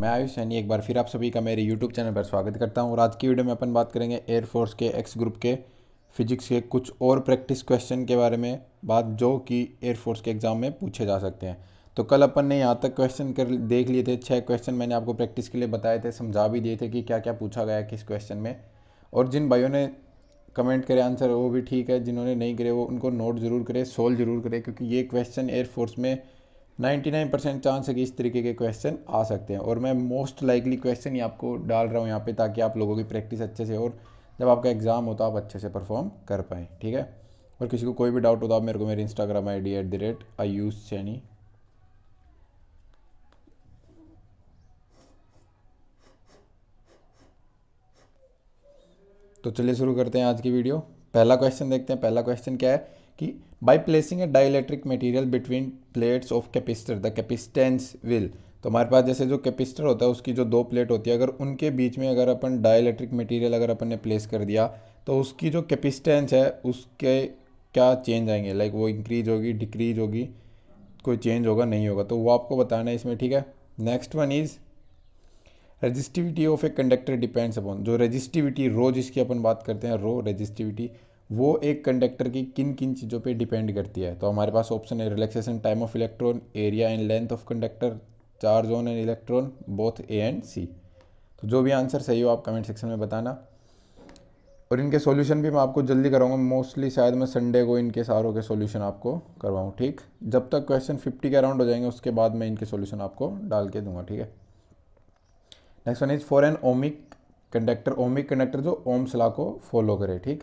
मैं आयुष सैनी एक बार फिर आप सभी का मेरे यूट्यूब चैनल पर स्वागत करता हूँ और आज की वीडियो में अपन बात करेंगे एयरफोर्स के एक्स ग्रुप के फिजिक्स के कुछ और प्रैक्टिस क्वेश्चन के बारे में बात जो कि एयरफोर्स के एग्ज़ाम में पूछे जा सकते हैं तो कल अपन ने यहाँ तक क्वेश्चन कर देख लिए थे छः क्वेश्चन मैंने आपको प्रैक्टिस के लिए बताए थे समझा भी दिए थे कि क्या क्या पूछा गया किस क्वेश्चन में और जिन भाइयों ने कमेंट करे आंसर वो भी ठीक है जिन्होंने नहीं करे वो उनको नोट ज़रूर करे सोल्व ज़रूर करे क्योंकि ये क्वेश्चन एयरफोर्स में 99% चांस है कि इस तरीके के क्वेश्चन आ सकते हैं और मैं मोस्ट लाइकली क्वेश्चन ही आपको डाल रहा हूँ यहाँ पे ताकि आप लोगों की प्रैक्टिस अच्छे से और जब आपका एग्ज़ाम हो तो आप अच्छे से परफॉर्म कर पाएँ ठीक है और किसी को कोई भी डाउट हो तो आप मेरे को मेरे Instagram I D at the rate Ayush Saini तो चलिए शुरू करते हैं आज की वीडियो पहला क्वेश्चन देखते हैं पहला क्वेश्चन क्या है कि by placing a dielectric material between plates of capacitor the capacitance will तो हमारे पास जैसे जो कैपिस्टर होता है उसकी जो दो प्लेट होती है अगर उनके बीच में अगर अपन डाइलेक्ट्रिक मटीरियल अगर अपन ने प्लेस कर दिया तो उसकी जो कैपिस्टेंस है उसके क्या चेंज आएंगे लाइक वो इंक्रीज होगी डिक्रीज होगी कोई चेंज होगा नहीं होगा तो वो आपको बताना है इसमें ठीक है next one is resistivity of a conductor depends upon जो रजिस्टिविटी रो जिसकी अपन बात करते हैं रो रजिस्टिविटी वो एक कंडक्टर की किन किन चीज़ों पे डिपेंड करती है तो हमारे पास ऑप्शन है relaxation time of electron area and length of conductor charge on and electron both A and C तो जो भी आंसर सही हो आप कमेंट सेक्शन में बताना और इनके सॉल्यूशन भी मैं आपको जल्दी कराऊंगा मोस्टली शायद मैं संडे को इनके सारों के सॉल्यूशन आपको करवाऊँ ठीक जब तक क्वेश्चन फिफ्टी के अराउंड हो जाएंगे उसके बाद मैं इनके सॉल्यूशन आपको डाल के दूंगा ठीक है next one is for an ohmic conductor ohmic conductor जो ओम लॉ को फॉलो करे ठीक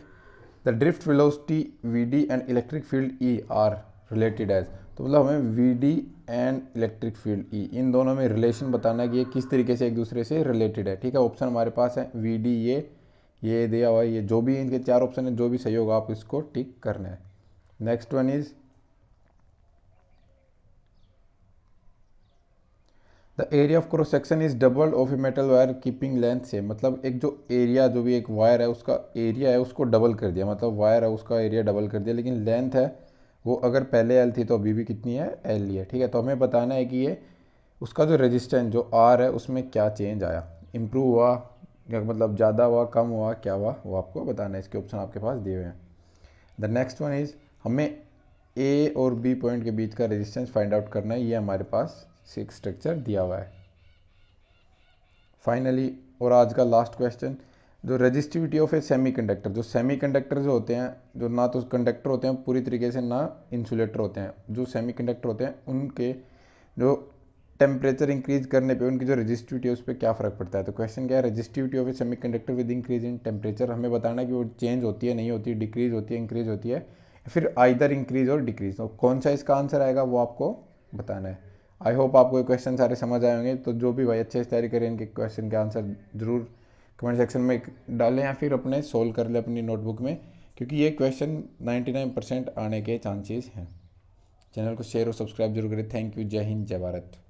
the drift velocity V D and electric field E are related as तो मतलब हमें V D and electric field E इन दोनों में रिलेशन बताना है कि ये किस तरीके से एक दूसरे से रिलेटेड है ठीक है ऑप्शन हमारे पास है वी डी ये ये दिया हुआ है ये जो भी इनके चार ऑप्शन है जो भी सही होगा आप इसको टिक करना है next one is the area of cross section is double of a metal wire keeping length से मतलब एक जो एरिया जो भी एक वायर है उसका एरिया है उसको डबल कर दिया मतलब वायर है उसका एरिया डबल कर दिया लेकिन लेंथ है वो अगर पहले एल थी तो अभी भी कितनी है एल ही है ठीक है तो हमें बताना है कि ये उसका जो रजिस्टेंस जो आर है उसमें क्या चेंज आया इम्प्रूव हुआ या मतलब ज़्यादा हुआ कम हुआ क्या हुआ वो आपको बताना है इसके ऑप्शन आपके पास दिए हुए हैं द नेक्स्ट वन इज़ हमें ए और बी पॉइंट के बीच का रजिस्टेंस फाइंड आउट करना है ये हमारे पास सिक्स स्ट्रक्चर दिया हुआ है फाइनली और आज का लास्ट क्वेश्चन जो रजिस्टिविटी ऑफ ए सेमीकंडक्टर जो सेमीकंडक्टर जो होते हैं जो ना तो कंडक्टर होते हैं पूरी तरीके से ना इंसुलेटर होते हैं जो सेमीकंडक्टर होते हैं उनके जो टेम्परेचर इंक्रीज करने पे उनकी जो रजिस्टिविटी है उस पर क्या फ़र्क पड़ता है तो क्वेश्चन क्या है resistivity of a semiconductor with increase in temperature हमें बताना है कि वो चेंज होती है नहीं होती डिक्रीज होती है इंक्रीज होती है फिर आइदर इंक्रीज और डिक्रीज तो कौन सा इसका आंसर आएगा वो आपको बताना है आई होप आपको क्वेश्चन सारे समझ आए होंगे तो जो भी भाई अच्छे से तैयारी करें इनके क्वेश्चन के आंसर ज़रूर कमेंट सेक्शन में डालें या फिर अपने सोल्व कर लें अपनी नोटबुक में क्योंकि ये क्वेश्चन 99 परसेंट आने के चांसेस हैं चैनल को शेयर और सब्सक्राइब जरूर करें थैंक यू जय हिंद जय भारत